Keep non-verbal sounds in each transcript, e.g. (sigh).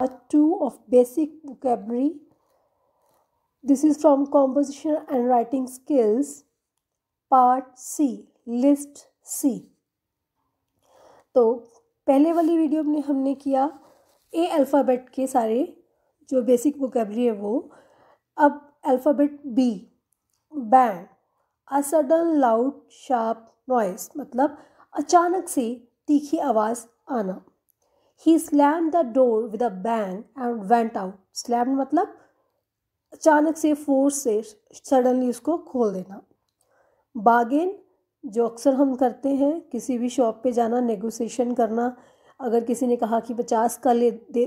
part 2 of basic vocabulary this is from composition and writing skills part c list c तो पहले वाली video में हमने किया ए अल्फ़ाबेट के सारे जो बेसिक वोकेबरी है वो अब alphabet B bang a sudden loud sharp noise मतलब अचानक से तीखी आवाज़ आना ही slam the door with a bang and went out slam मतलब अचानक से फोर्स से सडनली उसको खोल देना बागेन जो अक्सर हम करते हैं किसी भी शॉप पे जाना नेगोशिएशन करना अगर किसी ने कहा कि पचास का ले दे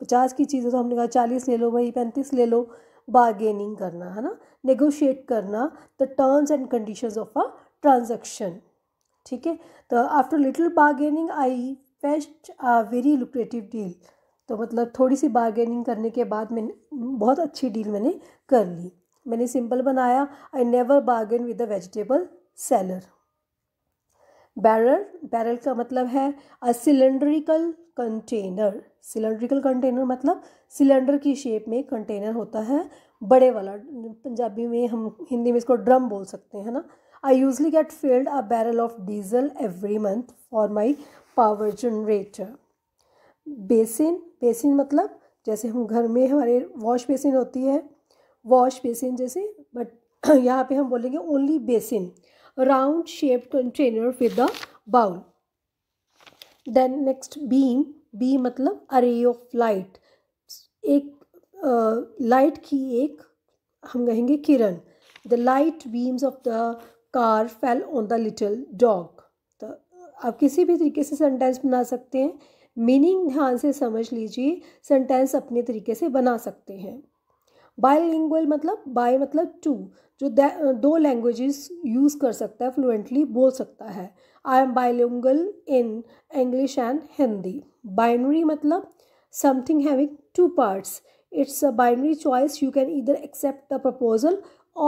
पचास की चीज़ें तो हमने कहा चालीस ले लो भाई पैंतीस ले लो बार्गेनिंग करना है ना नेगोशिएट करना the terms and conditions of a transaction ठीक है तो after little bargaining I fixed a very lucrative deal तो मतलब थोड़ी सी बार्गेनिंग करने के बाद मैंने बहुत अच्छी डील मैंने कर ली मैंने सिंपल बनाया I never bargain with the vegetable seller barrel barrel का मतलब है a cylindrical container cylindrical container मतलब सिलेंडर की शेप में कंटेनर होता है बड़े वाला पंजाबी में हम हिंदी में इसको ड्रम बोल सकते हैं ना I usually get filled a barrel of diesel every month for my power generator basin basin मतलब जैसे हम घर में हमारे वॉश बेसिन होती है वॉश बेसिन जैसे बट (clears throat) यहाँ पे हम बोलेंगे only basin round shape container with a bowl then next beam B मतलब अरे ऑफ लाइट एक लाइट की एक हम कहेंगे किरण the light beams of the car fell on the little dog आप किसी भी तरीके से सेंटेंस बना सकते हैं मीनिंग ध्यान से समझ लीजिए सेंटेंस अपने तरीके से बना सकते हैं बायलिंगुअल मतलब बाय मतलब टू जो दो लैंग्वेजेस यूज़ कर सकता है फ्लुएंटली बोल सकता है I am bilingual in English and Hindi binary मतलब something having two parts it's a binary choice you can either accept the proposal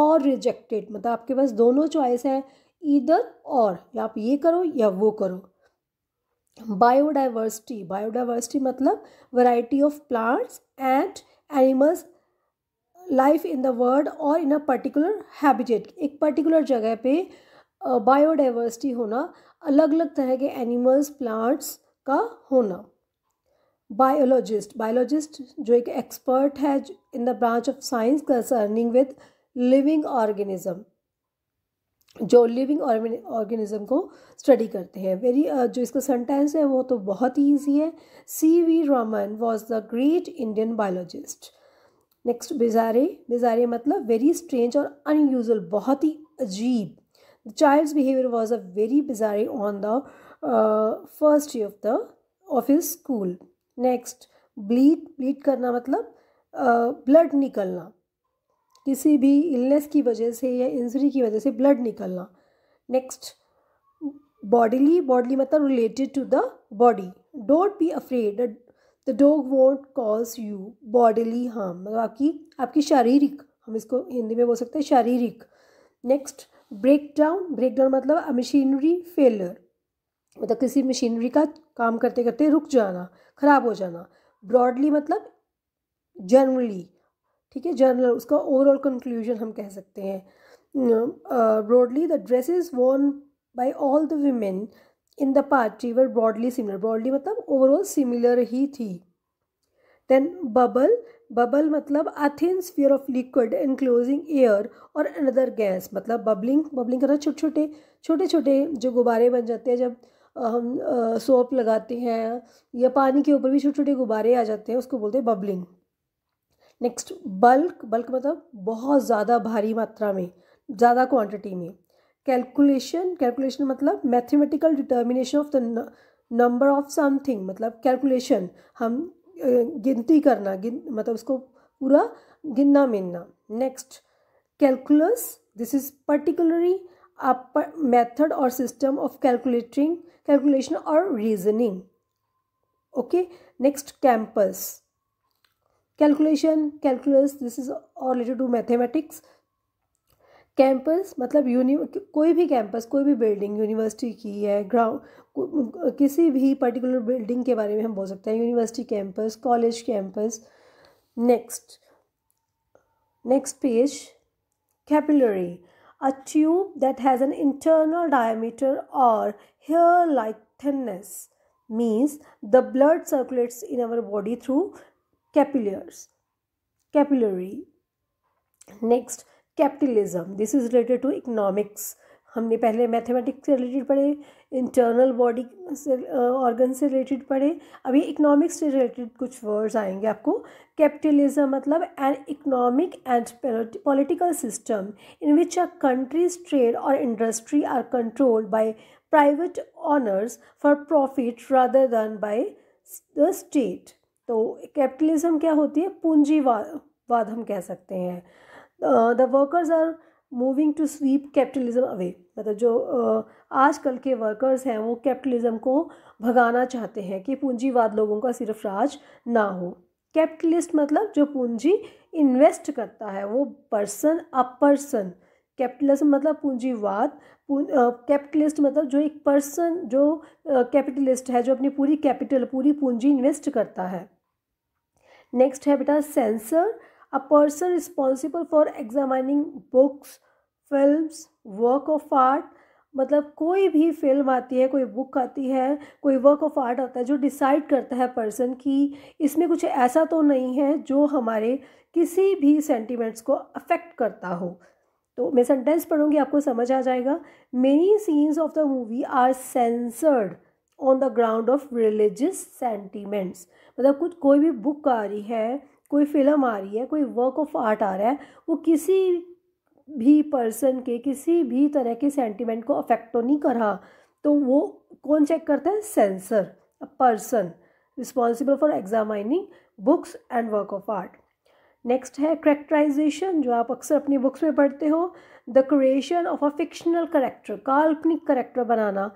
और रिजेक्टेड मतलब आपके पास दोनों चॉइस हैं ईदर और या आप ये करो या वो करो बायोडाइवर्सिटी बायोडाइवर्सिटी मतलब variety of plants and animals life in the world और इन अ पर्टिकुलर हैबिटेट एक पर्टिकुलर जगह पे बायोडाइवर्सिटी होना अलग अलग तरह के एनिमल्स प्लांट्स का होना बायोलॉजिस्ट बायोलॉजिस्ट जो एक एक्सपर्ट है in the branch of science concerning with living organism जो लिविंग ऑर्गेनिज्म को स्टडी करते हैं वेरी जो इसका सेंटेंस है वो तो बहुत ही ईजी है C V Raman was the great Indian biologist next bizarre bizarre मतलब वेरी स्ट्रेंज और अनयूजल बहुत ही अजीब the child's behaviour was a very bizarre on the first year of the of school next bleed bleed करना मतलब blood uh, निकलना किसी भी इलनेस की वजह से या इंजरी की वजह से ब्लड निकलना नेक्स्ट बॉडीली बॉडली मतलब related to the body don't be afraid the dog won't cause you bodily harm मतलब आपकी आपकी शारीरिक हम इसको हिंदी में बोल सकते हैं शारीरिक next breakdown breakdown मतलब मशीनरी फेलर मतलब किसी मशीनरी का काम करते करते रुक जाना खराब हो जाना ब्रॉडली मतलब जनरली ठीक है जर्नल उसका ओवरऑल कंक्लूजन हम कह सकते हैं broadly the dresses worn by all the women in the party were broadly similar broadly मतलब ओवरऑल सिमिलर ही थी देन बबल बबल मतलब a thin sphere of liquid enclosing air और अनदर गैस मतलब बबलिंग बबलिंग करना छोटे छोटे छोटे छोटे जो गुब्बारे बन जाते हैं जब हम सोप लगाते हैं या पानी के ऊपर भी छोटे छोटे गुब्बारे आ जाते हैं उसको बोलते हैं बबलिंग नेक्स्ट बल्क बल्क मतलब बहुत ज़्यादा भारी मात्रा में ज़्यादा क्वांटिटी में कैलकुलेशन कैलकुलेशन मतलब mathematical determination of the number of something मतलब कैलकुलेशन हम गिनती करना गिन मतलब उसको पूरा गिनना मिनना next calculus this is particularly method और सिस्टम ऑफ कैलकुलेटिंग कैलकुलेशन और reasoning okay next campus calculation calculus this is और रिलेटेड टू मैथेमेटिक्स कैंपस मतलब यूनि कोई भी कैंपस कोई भी बिल्डिंग यूनिवर्सिटी की है ग्राउंड किसी भी पर्टिकुलर बिल्डिंग के बारे में हम बोल सकते हैं university campus college campus next next page capillary a tube that has an internal diameter और hair like thinness means the blood circulates in our body through capillaries capillary next capitalism this is related to economics हमने पहले mathematics से related पढ़े internal body से organ uh, से related पढ़े अभी economics से रिलेटेड कुछ वर्ड्स आएंगे आपको कैपिटलिज्म मतलब an economic and political system in which a countries trade और industry are controlled by private owners for profit rather than by the state तो कैपिटलिज्म क्या होती है पूंजीवाद हम कह सकते हैं the workers are moving to sweep capitalism away मतलब जो आजकल के वर्कर्स हैं वो कैपिटलिज्म को भगाना चाहते हैं कि पूंजीवाद लोगों का सिर्फ राज ना हो कैपिटलिस्ट मतलब जो पूंजी इन्वेस्ट करता है वो पर्सन अ पर्सन कैपिटलिज्म मतलब पूंजीवाद कैपिटलिस्ट मतलब जो एक पर्सन जो कैपिटलिस्ट है जो अपनी पूरी कैपिटल पूरी पूंजी इन्वेस्ट करता है नेक्स्ट है बेटा censor a person responsible for examining books film work of art मतलब कोई भी फिल्म आती है कोई बुक आती है कोई वर्क ऑफ आर्ट आता है जो डिसाइड करता है पर्सन कि इसमें कुछ ऐसा तो नहीं है जो हमारे किसी भी सेंटिमेंट्स को अफेक्ट करता हो तो मैं सेंटेंस पढ़ूंगी आपको समझ आ जाएगा many scenes of the movie are censored on the ground of religious sentiments मतलब कुछ कोई भी बुक आ रही है कोई फिल्म आ रही है कोई वर्क ऑफ आर्ट आ रहा है वो किसी भी पर्सन के किसी भी तरह के सेंटीमेंट को अफेक्ट तो नहीं कर रहा तो वो कौन चेक करता है censor a person responsible for examining books and work of art next है करेक्टराइजेशन जो आप अक्सर अपनी बुक्स में पढ़ते हो the creation of a fictional character काल्पनिक करेक्टर बनाना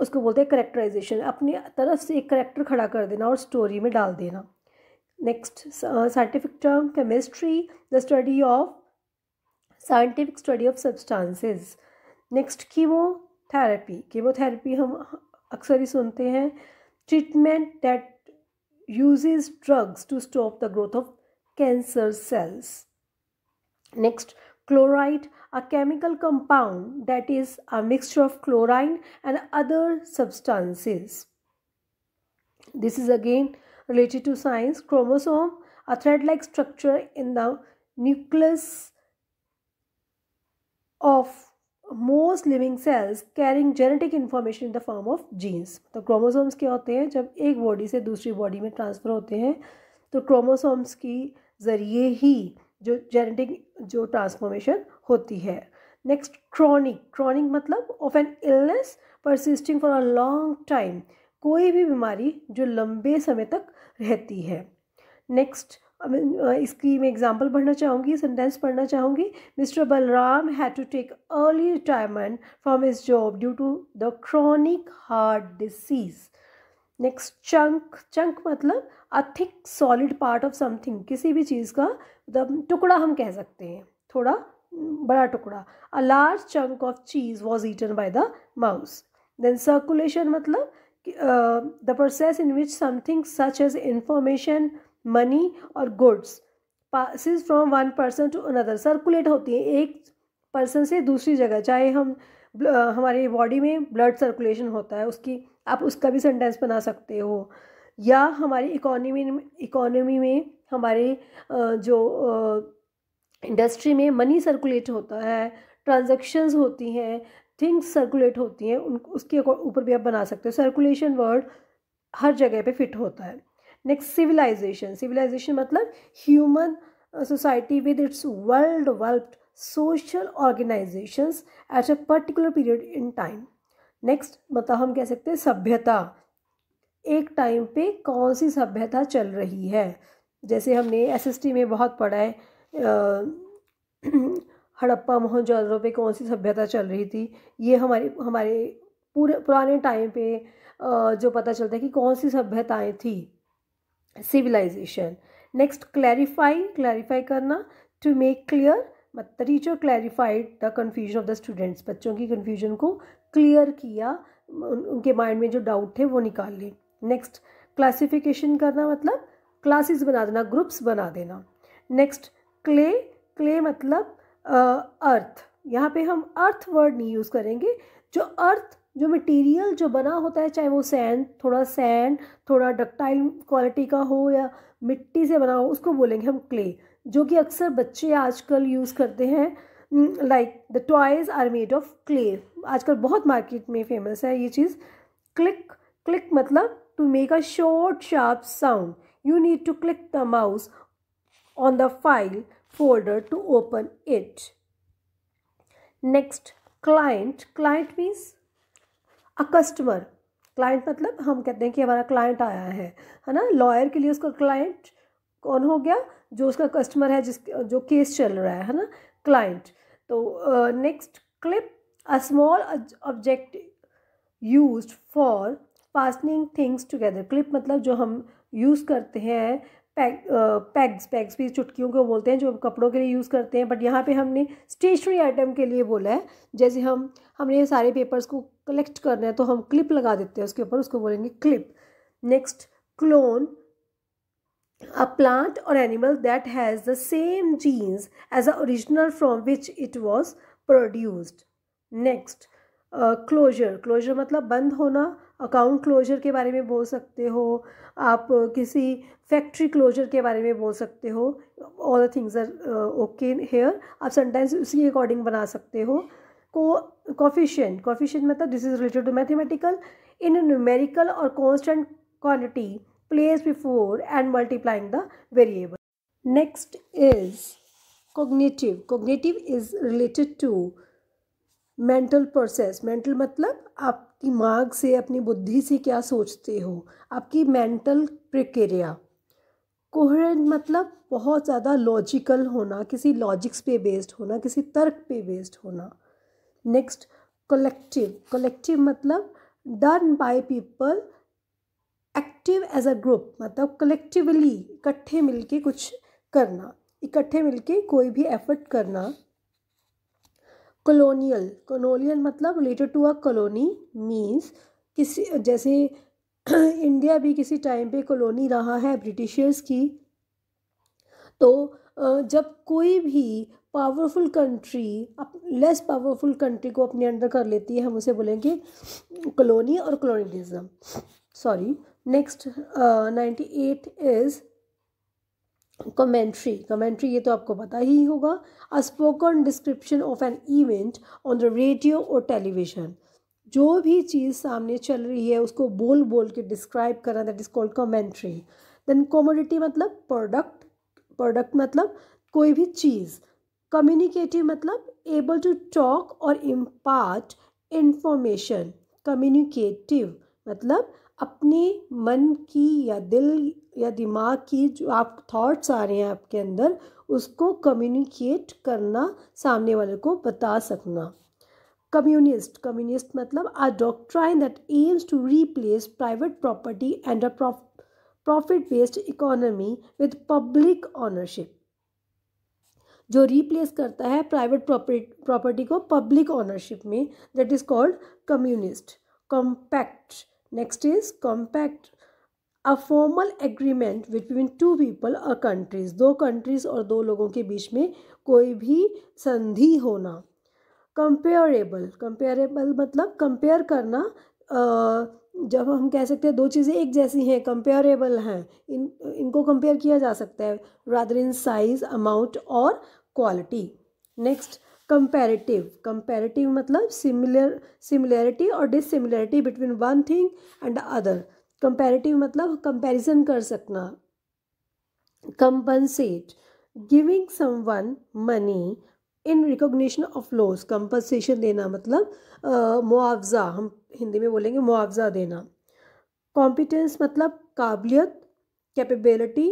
उसको बोलते हैं करेक्टराइजेशन अपनी तरफ से एक करेक्टर खड़ा कर देना और स्टोरी में डाल देना next scientific term chemistry the study of scientific study of substances next chemotherapy chemotherapy हम अक्सर ही सुनते हैं treatment that uses drugs to stop the growth of cancer cells next Chloride, a chemical compound that is a mixture of chlorine and other substances. This is again related to science. Chromosome, a thread-like structure in the nucleus of most living cells carrying genetic information in the form of genes तो chromosomes क्या होते हैं जब एक body से दूसरी body में transfer होते हैं तो क्रोमोसोम्स की ज़रिए ही जो जेनेटिक जो ट्रांसफॉर्मेशन होती है नेक्स्ट क्रॉनिक क्रॉनिक मतलब of an illness persisting for a long time कोई भी बीमारी जो लंबे समय तक रहती है नेक्स्ट इसकी मैं एग्जाम्पल पढ़ना चाहूँगी सेंटेंस पढ़ना चाहूँगी mister Balram had to take early retirement from his job due to the chronic heart disease next chunk chunk मतलब a thick solid part of something किसी भी चीज़ का मतलब टुकड़ा हम कह सकते हैं थोड़ा हम्म, बड़ा टुकड़ा मतलब a large chunk of cheese was eaten by the mouse then circulation मतलब the process in which something such as information money और goods passes from one person to another circulate होती है एक पर्सन से दूसरी जगह चाहे हम हमारे बॉडी में ब्लड सर्कुलेशन होता है उसकी आप उसका भी सेंटेंस बना सकते हो या हमारी इकोनॉमी इकोनॉमी में हमारे जो इंडस्ट्री में मनी सर्कुलेट होता है ट्रांजेक्शन्स होती हैं थिंग्स सर्कुलेट होती हैं उन उसके ऊपर भी आप बना सकते हो सर्कुलेशन वर्ड हर जगह पे फिट होता है नेक्स्ट सिविलाइजेशन सिविलाइजेशन मतलब human society with its world world social organizations at a particular period in time next मतलब हम कह सकते हैं सभ्यता एक टाइम पे कौन सी सभ्यता चल रही है जैसे हमने एसएसटी में बहुत पढ़ा है (clears throat) हड़प्पा मोहनजोदड़ो पे कौन सी सभ्यता चल रही थी ये हमारे हमारे पूरे पुराने टाइम पे जो पता चलता है कि कौन सी सभ्यताएं थी सिविलाइजेशन नेक्स्ट क्लैरिफाई क्लैरिफाई करना to make clear teacher clarified the confusion of the students बच्चों की कन्फ्यूजन को क्लियर किया उन, उनके माइंड में जो डाउट थे वो निकाल लें नेक्स्ट क्लासिफिकेशन करना मतलब क्लासेस बना देना ग्रुप्स बना देना नेक्स्ट क्ले क्ले मतलब अर्थ यहाँ पे हम अर्थ वर्ड नहीं यूज़ करेंगे जो अर्थ जो मटेरियल जो बना होता है चाहे वो सैंड थोड़ा सैंड थोड़ा डक्टाइल क्वालिटी का हो या मिट्टी से बना हो उसको बोलेंगे हम क्ले जो कि अक्सर बच्चे आजकल यूज़ करते हैं like the toys are made of clay आजकल बहुत मार्केट में फेमस है ये चीज़ क्लिक क्लिक मतलब to make a short sharp sound you need to click the mouse on the file folder to open it next client client means a customer client मतलब हम कहते हैं कि हमारा क्लाइंट आया है है ना लॉयर के लिए उसका क्लाइंट कौन हो गया जो उसका कस्टमर है जिस जो केस चल रहा है है ना क्लाइंट तो next clip a small object use for fastening things together clip मतलब जो हम यूज़ करते हैं पैग पैग्स पैग्स भी चुटकियों को बोलते हैं जो कपड़ों के लिए यूज़ करते हैं बट यहाँ पे हमने स्टेशनरी आइटम के लिए बोला है जैसे हम हमने ये सारे पेपर्स को कलेक्ट करना है तो हम क्लिप लगा देते हैं उसके ऊपर उसको बोलेंगे clip next clone a plant or animal that has the same genes as the original from which it was produced next closure uh, closure मतलब बंद होना अकाउंट क्लोजर के बारे में बोल सकते हो आप किसी फैक्ट्री क्लोजर के बारे में बोल सकते हो all the things are okay here आप सेंटेंस उसी अकॉर्डिंग बना सकते हो को कॉफिशेंट कॉफिशेंट मतलब this is related to mathematical in numerical और constant quantity place before and multiplying the variable. Next is cognitive. Cognitive is related to mental process mental मतलब आप दिमाग से अपनी बुद्धि से क्या सोचते हो आपकी मेंटल प्रक्रिया कोहरेंट मतलब बहुत ज़्यादा लॉजिकल होना किसी लॉजिक्स पे बेस्ड होना किसी तर्क पे बेस्ड होना नेक्स्ट कलेक्टिव कलेक्टिव मतलब done by people collective as a group मतलब कलेक्टिवली इकट्ठे मिलके कुछ करना इकट्ठे मिलके कोई भी एफर्ट करना कॉलोनियल कॉलोनियल मतलब related to a colony means किसी जैसे इंडिया (clears throat) भी किसी टाइम पे कॉलोनी रहा है ब्रिटिशर्स की तो जब कोई भी powerful country less powerful country को अपने अंडर कर लेती है हम उसे बोलेंगे कॉलोनी और colonism sorry next ninety eight is commentary commentary ये तो आपको पता ही होगा a spoken description of an event on the radio और टेलीविज़न जो भी चीज़ सामने चल रही है उसको बोल बोल के डिस्क्राइब करना that is called commentary then commodity मतलब प्रोडक्ट प्रोडक्ट मतलब कोई भी चीज़ कम्युनिकेटिव मतलब एबल टू टॉक और इम्पार्ट इंफॉर्मेशन कम्युनिकेटिव मतलब अपने मन की या दिल या दिमाग की जो आप थॉट्स आ रहे हैं आपके अंदर उसको कम्युनिकेट करना सामने वाले को बता सकना कम्युनिस्ट कम्युनिस्ट मतलब a doctrine that aims to replace private property and a profit based economy with public ownership जो रिप्लेस करता है प्राइवेट प्रॉपर्टी को पब्लिक ऑनरशिप में that is called communist compact next is compact. A formal agreement between two people और countries दो countries और दो लोगों के बीच में कोई भी संधि होना कंपेयरेबल कंपेयरेबल मतलब कंपेयर करना जब हम कह सकते हैं दो चीज़ें एक जैसी हैं कंपेयरेबल हैं इन इनको कंपेयर किया जा सकता है रादर इन साइज अमाउंट और क्वालिटी नेक्स्ट कंपेरेटिव कंपेरेटिव मतलब सिमिलर सिमिलैरिटी और dissimilarity between one thing and other comparative मतलब कंपेरिजन कर सकना compensate giving someone money in recognition of loss compensation देना मतलब मुआवजा हम हिंदी में बोलेंगे मुआवजा देना कॉम्पिटेंस मतलब काबिलियत capability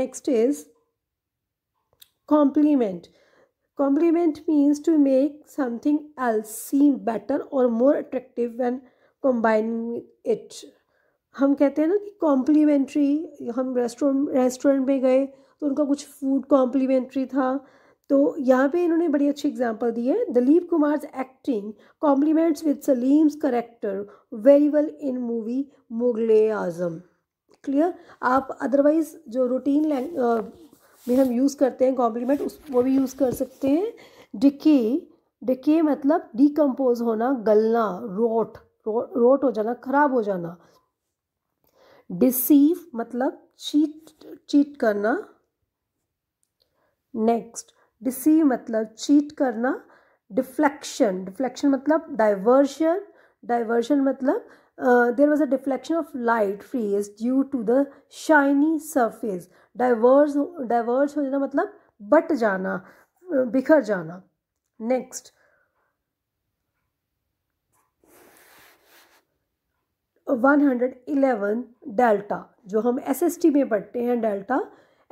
next is complement complement means to make something else seem better और more attractive when combining it हम कहते हैं ना कि कॉम्प्लीमेंट्री हम रेस्टोरेंट रेस्टोरेंट में गए तो उनका कुछ फूड कॉम्प्लीमेंट्री था तो यहाँ पे इन्होंने बड़ी अच्छी एग्जांपल दी है Dilip Kumar acting complements with Salim's character very well in movie Mughal Azam clear आप अदरवाइज जो रूटीन में हम यूज़ करते हैं कॉम्प्लीमेंट उस वो भी यूज़ कर सकते हैं डिके डिके मतलब डिकम्पोज होना गलना रोट रो, रोट हो जाना खराब हो जाना डिसीव मतलब चीट चीट करना नेक्स्ट डिसीव मतलब चीट करना डिफ्लेक्शन डिफ्लेक्शन मतलब डाइवर्शन डाइवर्शन मतलब there was a deflection of light light due to the shiny surface diverse diverse हो जाना मतलब बट जाना बिखर जाना next one hundred eleven delta जो हम एस एस टी में पढ़ते हैं delta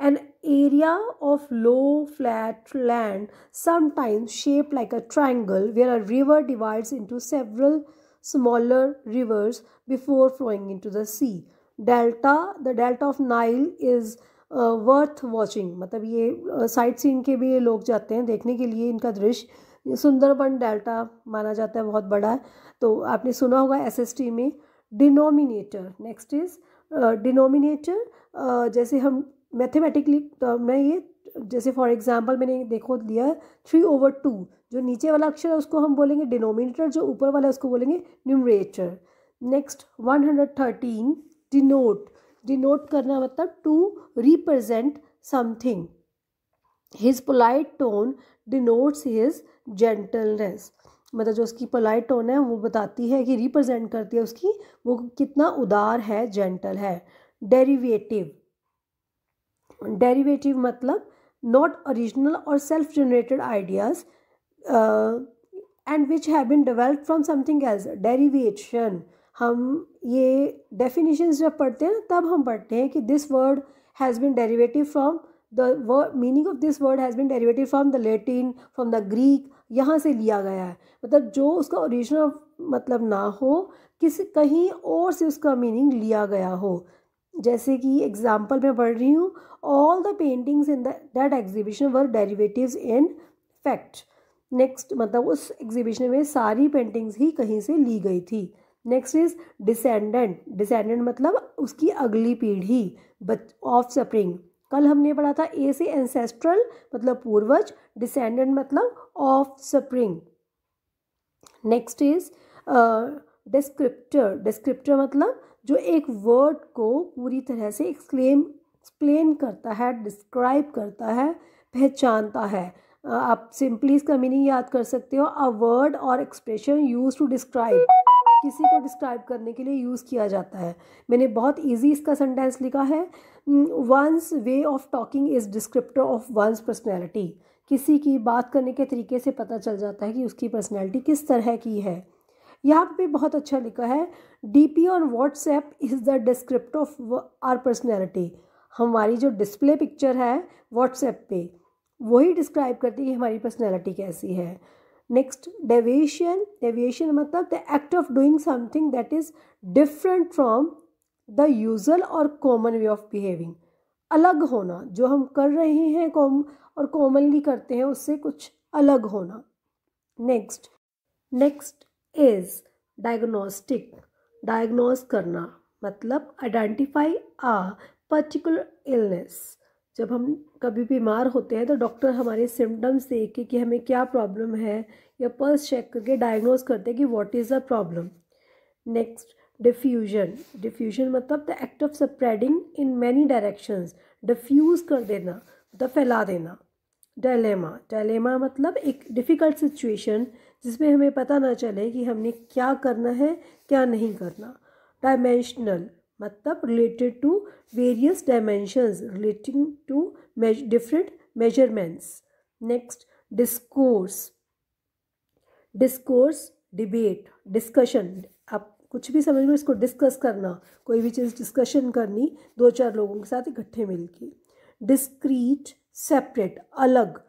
an area of low flat land sometimes shape like a triangle where are river divides into several smaller rivers before flowing into the sea delta the delta of Nile is worth watching मतलब ये site scene के भी ये लोग जाते हैं देखने के लिए इनका दृश्य सुंदरबन डेल्टा माना जाता है बहुत बड़ा है तो आपने सुना होगा एस एस टी में डिनोमिनेटर नेक्स्ट इज डिनोमिनेटर जैसे हम मैथमेटिकली तो मैं ये जैसे फॉर एग्जांपल मैंने देखो लिया थ्री ओवर टू जो नीचे वाला अक्षर है उसको हम बोलेंगे डिनोमिनेटर जो ऊपर वाला है उसको बोलेंगे numerator next one hundred thirteen denote denote करना मतलब to represent something his polite tone denotes his gentleness मतलब जो उसकी पोलाइट टोन है वो बताती है कि रिप्रेजेंट करती है उसकी वो कितना उदार है जेंटल है डेरिवेटिव डेरिवेटिव मतलब नॉट ओरिजिनल और self generated ideas and which have been develop from something else derivation हम ये डेफिनेशन जब पढ़ते हैं ना तब हम पढ़ते हैं कि this word has been derivative from the word meaning of this word has been derivative from the Latin from the Greek यहाँ से लिया गया है मतलब जो उसका ओरिजिनल मतलब ना हो किसी कहीं और से उसका मीनिंग लिया गया हो जैसे कि एग्जाम्पल मैं पढ़ रही हूँ all the paintings in that exhibition were derivative in fact next मतलब उस एग्जीबिशन में सारी पेंटिंग्स ही कहीं से ली गई थी नेक्स्ट इज डिसेंडेंट डिसेंडेंट मतलब उसकी अगली पीढ़ी बच ऑफ स्प्रिंग कल हमने पढ़ा था ए से एंसेस्ट्रल मतलब पूर्वज डिसेंडेंट मतलब offspring next is descriptor descriptor मतलब जो एक वर्ड को पूरी तरह से एक्सक्लेम एक्सप्लेन करता है डिस्क्राइब करता है पहचानता है uh, आप सिंपली इसका मीनिंग याद कर सकते हो अ वर्ड और एक्सप्रेशन यूज टू डिस्क्राइब किसी को डिस्क्राइब करने के लिए यूज़ किया जाता है मैंने बहुत ईजी इसका सेंटेंस लिखा है one's way of talking is descriptor of one's personality किसी की बात करने के तरीके से पता चल जाता है कि उसकी पर्सनैलिटी किस तरह की है यहाँ पे बहुत अच्छा लिखा है D P on WhatsApp is the descriptor of our personality हमारी जो डिस्प्ले पिक्चर है व्हाट्सएप पे वही डिस्क्राइब करती है कि हमारी पर्सनैलिटी कैसी है नेक्स्ट डेविएशन डेविएशन मतलब the act of doing something that is different from the usual और कॉमन वे ऑफ बिहेविंग अलग होना जो हम कर रहे हैं कॉम और कॉमनली करते हैं उससे कुछ अलग होना next next is diagnostic diagnose करना मतलब आइडेंटिफाई आ पर्टिकुलर इलनेस जब हम कभी बीमार होते हैं तो डॉक्टर हमारे सिम्टम्स देख के कि हमें क्या प्रॉब्लम है या पल्स चेक करके डायग्नोज करते हैं कि what is the problem next diffusion diffusion मतलब the act of spreading in many directions diffuse कर देना मतलब फैला देना डायलेमा डायलेमा मतलब एक डिफ़िकल्ट सिचुएशन जिसमें हमें पता ना चले कि हमने क्या करना है क्या नहीं करना डायमेंशनल मतलब related to various dimensions relating to different measurements next discourse discourse debate discussion आप कुछ भी समझ लो इसको डिस्कस करना कोई भी चीज़ डिस्कशन करनी दो चार लोगों के साथ इकट्ठे मिलके डिस्क्रीट सेपरेट अलग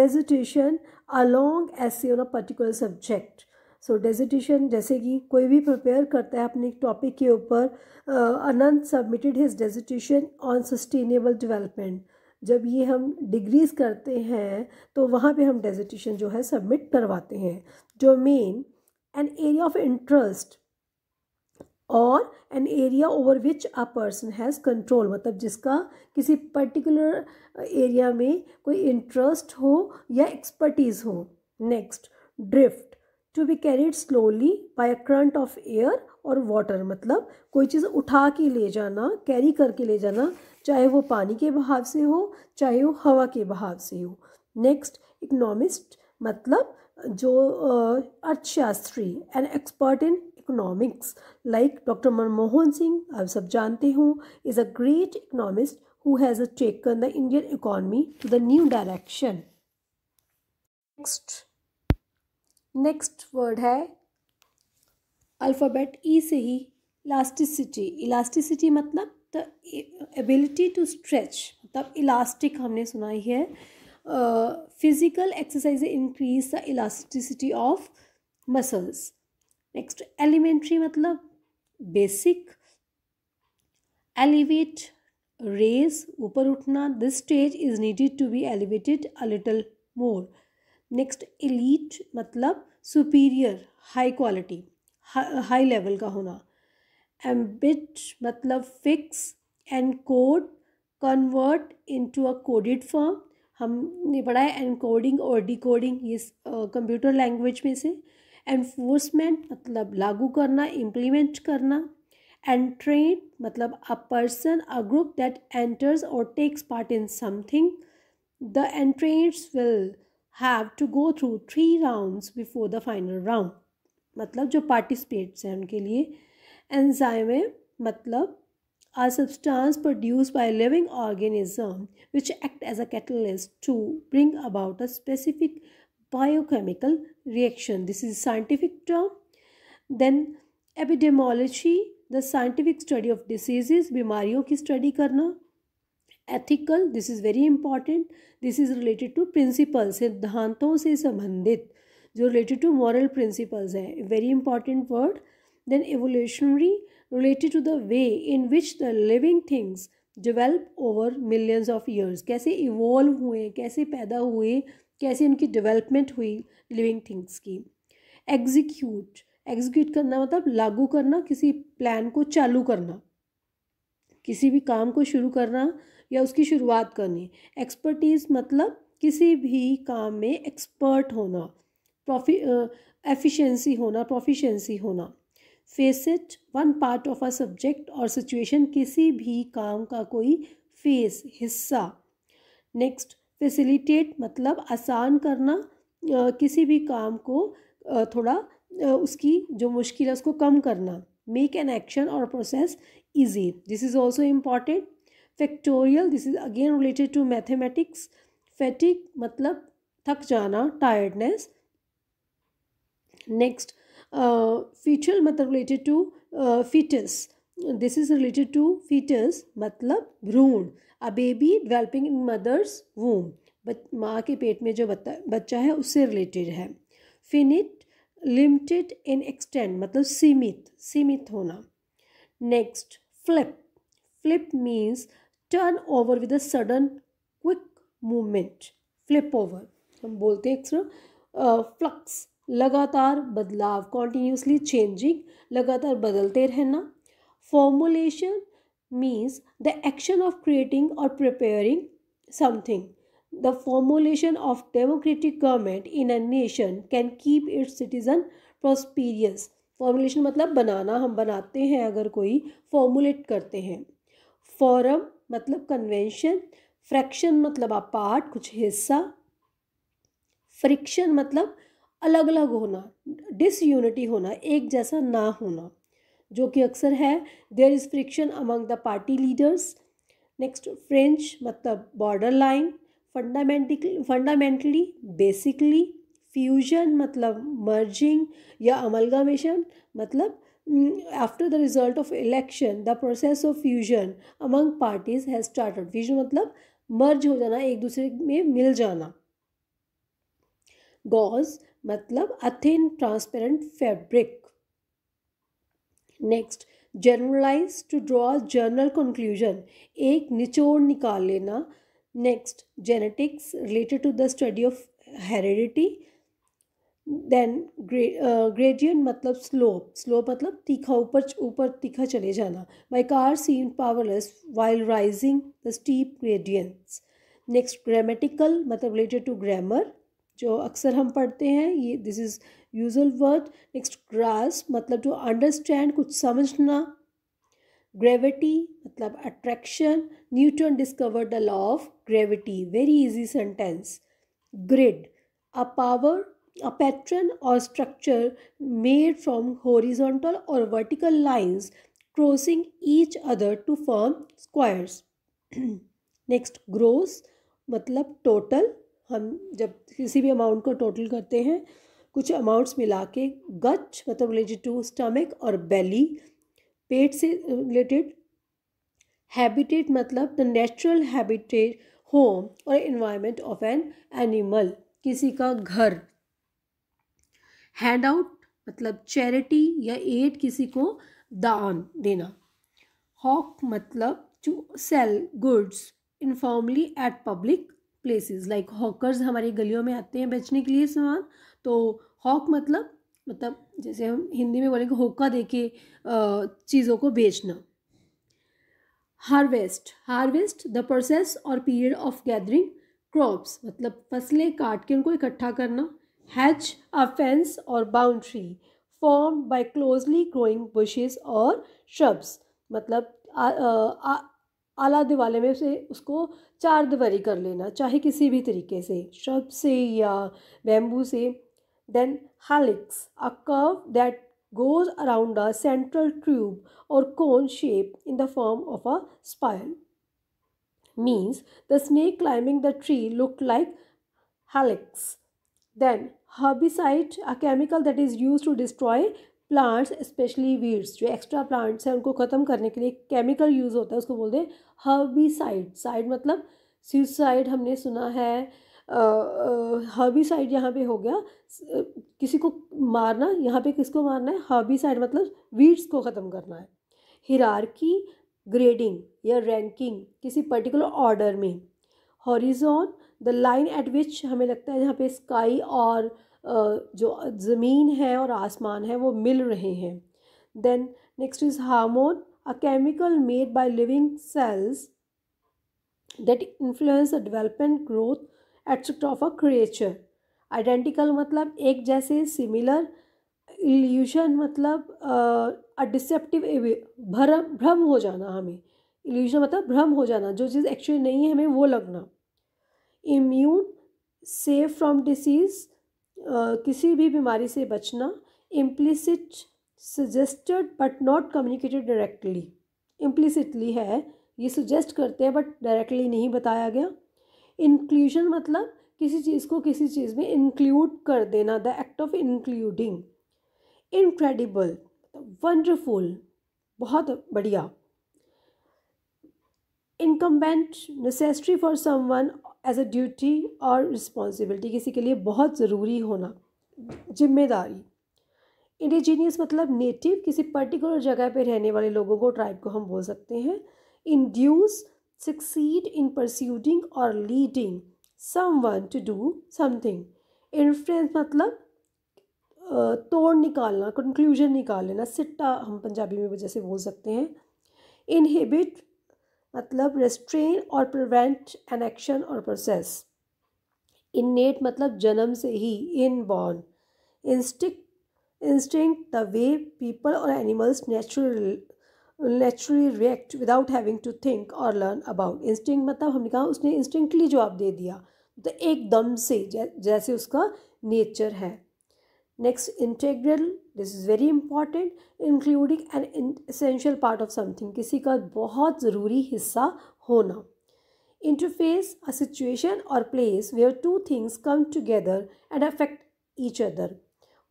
dissertation a long essay on a particular subject so so, dissertation जैसे कि कोई भी प्रिपेयर करता है अपने टॉपिक के ऊपर Anant submitted his dissertation on sustainable development जब ये हम डिग्रीज़ करते हैं तो वहाँ पे हम डेजिटेशन जो है सबमिट करवाते हैं जो main an area of interest और an area over which a person has control मतलब जिसका किसी पर्टिकुलर एरिया में कोई इंटरेस्ट हो या एक्सपर्टीज़ हो next drift to be carried slowly by a current of air और वाटर मतलब कोई चीज़ उठा के ले जाना कैरी करके ले जाना चाहे वो पानी के बहाव से हो चाहे वो हवा के बहाव से हो नेक्स्ट इकोनॉमिस्ट मतलब जो अर्थशास्त्री an expert in economics like doctor Manmohan Singh आप सब जानते हो is a great economist who has taken the Indian economy to the new direction next next word है अल्फ़ाबेट ई से ही इलास्टिसिटी इलास्टिसिटी मतलब द एबिलिटी टू स्ट्रेच मतलब elastic हमने सुनाई है physical exercise increase the elasticity of muscles next elementary मतलब basic elevate raise ऊपर उठना this stage is needed to be elevated a little more next elite मतलब superior high quality high level का होना एम्बिट मतलब fix encode convert into a coded form हमने पढ़ा है एनकोडिंग और डिकोडिंग ये कंप्यूटर लैंग्वेज में से एनफोर्समेंट मतलब लागू करना इम्प्लीमेंट करना एंड ट्रेन मतलब a person a group that enters और takes part in something the entrants will have to go through three rounds before the final round मतलब जो पार्टिसिपेट्स हैं उनके लिए एनजाइम मतलब a substance produced by living organism which act as a catalyst to bring about a specific biochemical reaction this is scientific term then epidemiology the scientific study of diseases बीमारियों की study करना ethical this is very important this is related to principle सिद्धांतों से संबंधित जो related to moral principles हैं very important word then evolutionary related to the way in which the living things develop over millions of years कैसे evolve हुए कैसे पैदा हुए कैसे उनकी डिवेलपमेंट हुई लिविंग थिंग्स की एग्जीक्यूट एग्जीक्यूट करना मतलब लागू करना किसी प्लान को चालू करना किसी भी काम को शुरू करना या उसकी शुरुआत करनी एक्सपर्टीज़ मतलब किसी भी काम में एक्सपर्ट होना प्रॉफि एफिशिएंसी होना प्रोफिशेंसी होना facet one part of a subject और सिचुएशन किसी भी काम का कोई फेस हिस्सा नेक्स्ट फैसिलिटेट मतलब आसान करना आ, किसी भी काम को आ, थोड़ा आ, उसकी जो मुश्किल है उसको कम करना मेक एन एक्शन और process easy this is also important factorial this is again related to mathematics fatigue मतलब थक जाना टायर्डनेस नेक्स्ट फीचर मतलब related to fetus this is related to fetus मतलब भ्रूण a baby developing in mother's womb माँ के पेट में जो बच्चा है उससे रिलेटेड है फिनिट लिमिटेड इन एक्सटेंड मतलब सीमित सीमित होना next flip flip means turn over with a sudden quick movement flip over हम बोलते हैं फ्लक्स लगातार बदलाव कॉन्टीन्यूसली चेंजिंग लगातार बदलते रहना formulation means the action of creating और preparing something the formulation of democratic government in a nation can keep its citizen prosperous formulation मतलब बनाना हम बनाते हैं अगर कोई फॉर्मुलेट करते हैं फॉरम मतलब कन्वेंशन फ्रैक्शन मतलब अपार्ट कुछ हिस्सा फ्रिक्शन मतलब अलग अलग होना डिसयूनिटी होना एक जैसा ना होना जो कि अक्सर है there is friction among the party leaders next fringe मतलब border line fundamentally fundamentally basically fusion मतलब मर्जिंग या अमलगामेशन मतलब after the result of election the process of fusion among parties has started fusion मतलब merge हो जाना एक दूसरे में मिल जाना गॉज मतलब a thin transparent fabric next generalize to draw general conclusion एक निचोड़ निकाल लेना next genetics related to the study of heredity then gradient uh, मतलब स्लोप स्लोप मतलब तीखा ऊपर ऊपर तीखा चले जाना my car seem powerless while rising the steep gradients next grammatical मतलब रिलेटेड टू ग्रामर जो अक्सर हम पढ़ते हैं ये this is usual word next grasp मतलब टू अंडरस्टैंड कुछ समझना ग्रेविटी मतलब attraction Newton discover the law of gravity very easy sentence grid a power a pattern or structure made from horizontal or vertical lines crossing each other to form squares Next, gross मतलब total हम जब किसी भी amount को total करते हैं कुछ amounts मिला के गच मतलब रिलेटेड टू स्टमक और बेली पेट से रिलेटेड हैबिटेट मतलब द नेचुरल हैबिटेट होम और इन्वायरमेंट ऑफ एन एनिमल किसी का घर हैंड आउट मतलब चैरिटी या एड किसी को दान देना हॉक मतलब to sell goods informally at public places like hawkers हमारी गलियों में आते हैं बेचने के लिए सामान तो हॉक मतलब मतलब जैसे हम हिंदी में बोलेंगे होका दे के चीज़ों को बेचना हार्वेस्ट हार्वेस्ट द प्रोसेस और पीरियड ऑफ गैदरिंग क्रॉप्स मतलब फसलें काट के उनको इकट्ठा करना हैच अ फेंस और boundary form by closely growing bushes और श्रब्स मतलब आला दिवाले में से उसको चार दीवारी कर लेना चाहे किसी भी तरीके से श्रब से या बैम्बू से then helix a curve that goes around a central tube और cone shape in the form of a spiral means the snake climbing the tree look like helix then herbicide a chemical that is use to destroy plants specially weeds जो extra plants हैं उनको ख़त्म करने के लिए chemical use होता है उसको बोलते हैं हर्बिसाइड साइड मतलब सुसाइड हमने सुना है हर्बिसाइड साइड यहाँ पे हो गया किसी को मारना यहाँ पे किसको मारना है हर्बिसाइड मतलब वीड्स को ख़त्म करना है हिरारकी ग्रेडिंग या रैंकिंग किसी पर्टिकुलर ऑर्डर में horizon the line at which हमें लगता है जहाँ पे स्काई और जो ज़मीन है और आसमान है वो मिल रहे हैं then next is hormone a chemical made by living cells that influence the development growth etc of creature identical मतलब एक जैसे सिमिलर इल्यूशन मतलब अ डिसेप्टिव भ्रम भ्रम हो जाना हमें इल्यूशन मतलब भ्रम हो जाना जो चीज़ एक्चुअली नहीं है हमें वो लगना इम्यून सेफ फ्रॉम डिसीज़ किसी भी बीमारी से बचना implicit suggested but not communicated directly implicitly है ये सुजेस्ट करते हैं बट डायरेक्टली नहीं बताया गया इंक्लूजन मतलब किसी चीज़ को किसी चीज़ में इंक्लूड कर देना the act of including incredible wonderful बहुत बढ़िया incumbent necessary for someone as a duty और रिस्पॉन्सिबिलिटी किसी के लिए बहुत ज़रूरी होना जिम्मेदारी इंडिजीनियस मतलब नेटिव किसी पर्टिकुलर जगह पर रहने वाले लोगों को ट्राइब को हम बोल सकते हैं इंड्यूस सक्सीड इन परस्यूडिंग और leading someone to do something influence मतलब तोड़ निकालना कंक्लूजन निकाल लेना सिट्टा हम पंजाबी में वजह से बोल सकते हैं इनहिबिट मतलब रेस्ट्रेन और प्रिवेंट एन एक्शन और प्रोसेस इननेट मतलब जन्म से ही inborn instinct instinct the way people और animals natural naturally react without having to think और लर्न अबाउट इंस्टिंग मतलब हमने कहा उसने इंस्टिंक्टली जवाब दे दिया तो एकदम से जैसे उसका नेचर है next integral this is very important including an essential part of something किसी का बहुत ज़रूरी हिस्सा होना interface a situation or place where two things come together and affect each other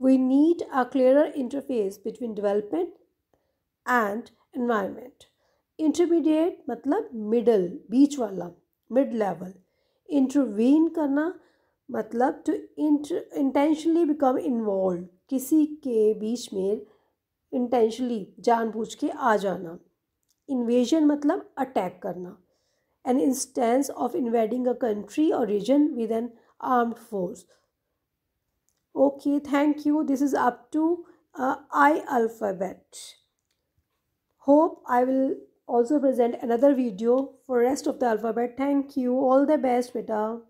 we need a clearer interface between development and environment intermediate मतलब middle बीच वाला mid level intervene करना मतलब टू इंटेंशनली बिकम इन्वॉल्व किसी के बीच में intentionally जानबूझ के आ जाना इन्वेजन मतलब अटैक करना an instance of invading a country और region with an armed force okay thank you this is up to I alphabet hope I will also present another video for rest of the alphabet thank you all the best बेटा